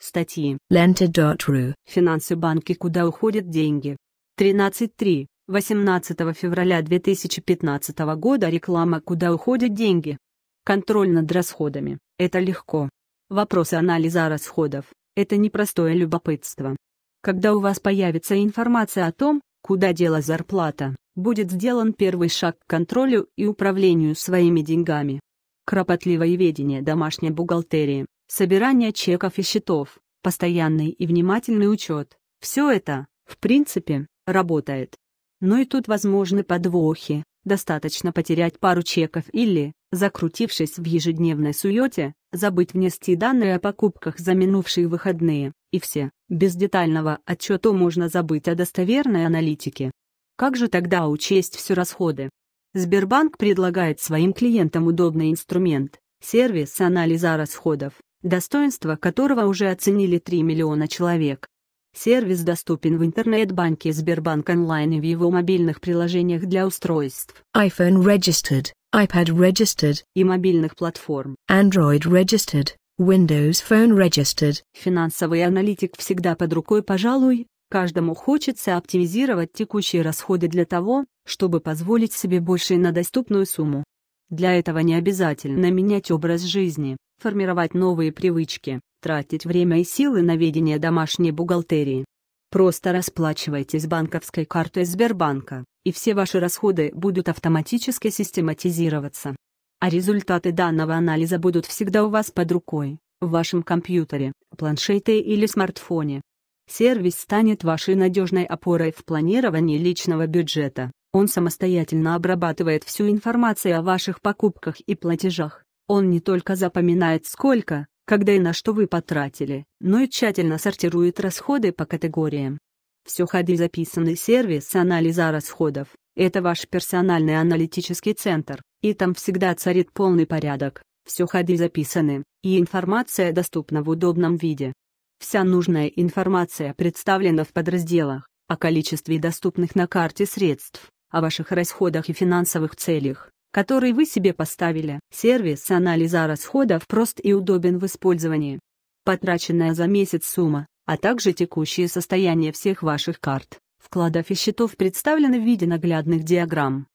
Статьи. Lenta.ru. Финансы банки куда уходят деньги. 13.3. 18 февраля 2015 года реклама «Куда уходят деньги?» Контроль над расходами – это легко. Вопросы анализа расходов – это непростое любопытство. Когда у вас появится информация о том, куда дела зарплата, будет сделан первый шаг к контролю и управлению своими деньгами кропотливое ведение домашней бухгалтерии, собирание чеков и счетов, постоянный и внимательный учет. Все это, в принципе, работает. Но и тут возможны подвохи. Достаточно потерять пару чеков или, закрутившись в ежедневной суете, забыть внести данные о покупках за минувшие выходные, и все, без детального отчета можно забыть о достоверной аналитике. Как же тогда учесть все расходы? Сбербанк предлагает своим клиентам удобный инструмент – сервис анализа расходов, достоинство которого уже оценили 3 миллиона человек. Сервис доступен в интернет-банке Сбербанк онлайн и в его мобильных приложениях для устройств iPhone Registered, iPad Registered и мобильных платформ Android Registered, Windows Phone Registered. Финансовый аналитик всегда под рукой, пожалуй, Каждому хочется оптимизировать текущие расходы для того, чтобы позволить себе больше на доступную сумму. Для этого не обязательно менять образ жизни, формировать новые привычки, тратить время и силы на ведение домашней бухгалтерии. Просто расплачивайтесь банковской картой Сбербанка, и все ваши расходы будут автоматически систематизироваться. А результаты данного анализа будут всегда у вас под рукой, в вашем компьютере, планшете или смартфоне. Сервис станет вашей надежной опорой в планировании личного бюджета. Он самостоятельно обрабатывает всю информацию о ваших покупках и платежах. Он не только запоминает сколько, когда и на что вы потратили, но и тщательно сортирует расходы по категориям. Все ходы записанный сервис анализа расходов. Это ваш персональный аналитический центр, и там всегда царит полный порядок. Все ходы записаны, и информация доступна в удобном виде. Вся нужная информация представлена в подразделах о количестве доступных на карте средств, о ваших расходах и финансовых целях, которые вы себе поставили. Сервис анализа расходов прост и удобен в использовании. Потраченная за месяц сумма, а также текущее состояние всех ваших карт, вкладов и счетов представлены в виде наглядных диаграмм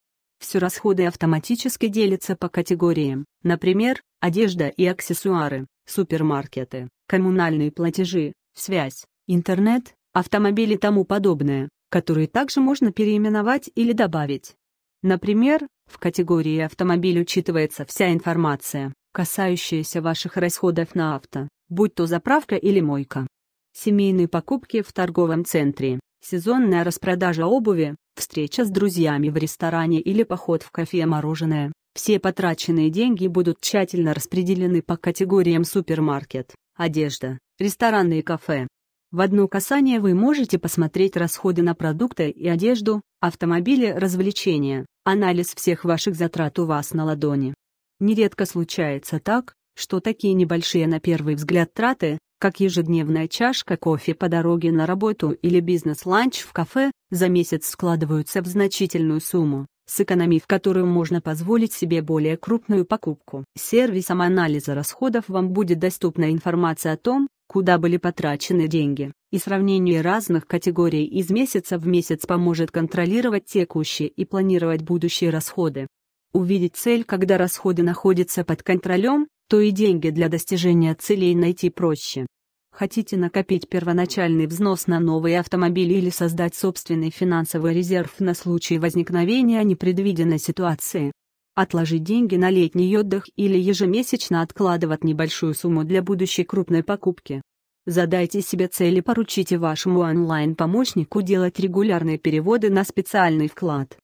все расходы автоматически делятся по категориям, например, одежда и аксессуары, супермаркеты, коммунальные платежи, связь, интернет, автомобили и тому подобное, которые также можно переименовать или добавить. Например, в категории «Автомобиль» учитывается вся информация, касающаяся ваших расходов на авто, будь то заправка или мойка. Семейные покупки в торговом центре сезонная распродажа обуви, встреча с друзьями в ресторане или поход в кафе-мороженое. Все потраченные деньги будут тщательно распределены по категориям супермаркет, одежда, рестораны и кафе. В одно касание вы можете посмотреть расходы на продукты и одежду, автомобили, развлечения, анализ всех ваших затрат у вас на ладони. Нередко случается так, что такие небольшие на первый взгляд траты как ежедневная чашка кофе по дороге на работу или бизнес-ланч в кафе, за месяц складываются в значительную сумму, сэкономив которую можно позволить себе более крупную покупку. Сервисом анализа расходов вам будет доступна информация о том, куда были потрачены деньги, и сравнение разных категорий из месяца в месяц поможет контролировать текущие и планировать будущие расходы увидеть цель, когда расходы находятся под контролем, то и деньги для достижения целей найти проще. Хотите накопить первоначальный взнос на новый автомобиль или создать собственный финансовый резерв на случай возникновения непредвиденной ситуации? Отложить деньги на летний отдых или ежемесячно откладывать небольшую сумму для будущей крупной покупки? Задайте себе цели, поручите вашему онлайн-помощнику делать регулярные переводы на специальный вклад.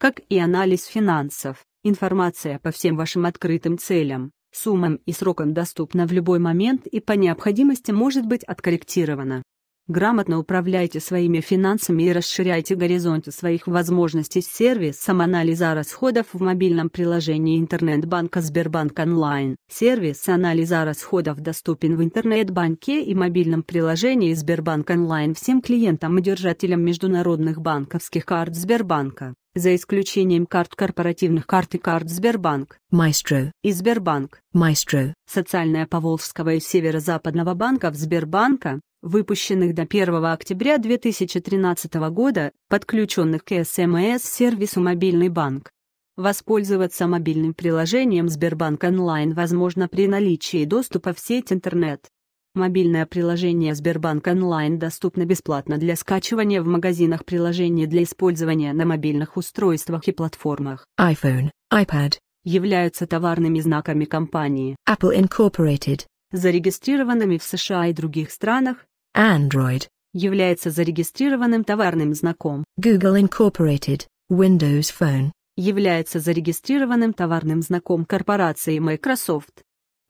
Как и анализ финансов, информация по всем вашим открытым целям суммам и сроком доступна в любой момент и по необходимости может быть откорректирована. Грамотно управляйте своими финансами и расширяйте горизонты своих возможностей с сервисом анализа расходов в мобильном приложении интернет-банка Сбербанк Онлайн. Сервис анализа расходов доступен в интернет-банке и мобильном приложении Сбербанк Онлайн всем клиентам и держателям международных банковских карт Сбербанка за исключением карт корпоративных карт и карт Сбербанк, Маэстро и Сбербанк, Маэстро, социальная Поволжского и Северо-Западного банков Сбербанка, выпущенных до 1 октября 2013 года, подключенных к СМС-сервису «Мобильный банк». Воспользоваться мобильным приложением Сбербанк онлайн возможно при наличии доступа в сеть интернет. Мобильное приложение Сбербанк Онлайн доступно бесплатно для скачивания в магазинах приложений для использования на мобильных устройствах и платформах. iPhone, iPad являются товарными знаками компании Apple Incorporated, зарегистрированными в США и других странах. Android является зарегистрированным товарным знаком. Google Incorporated, Windows Phone является зарегистрированным товарным знаком корпорации Microsoft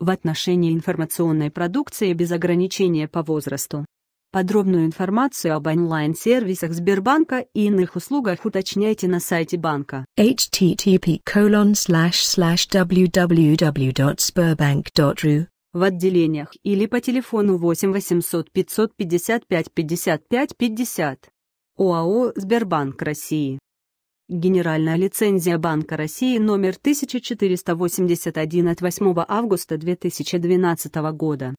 в отношении информационной продукции без ограничения по возрасту. Подробную информацию об онлайн-сервисах Сбербанка и иных услугах уточняйте на сайте банка. http www.sberbank.ru в отделениях или по телефону 8 800 555 55 50. ОАО «Сбербанк России». Генеральная лицензия Банка России номер 1481 от 8 августа 2012 года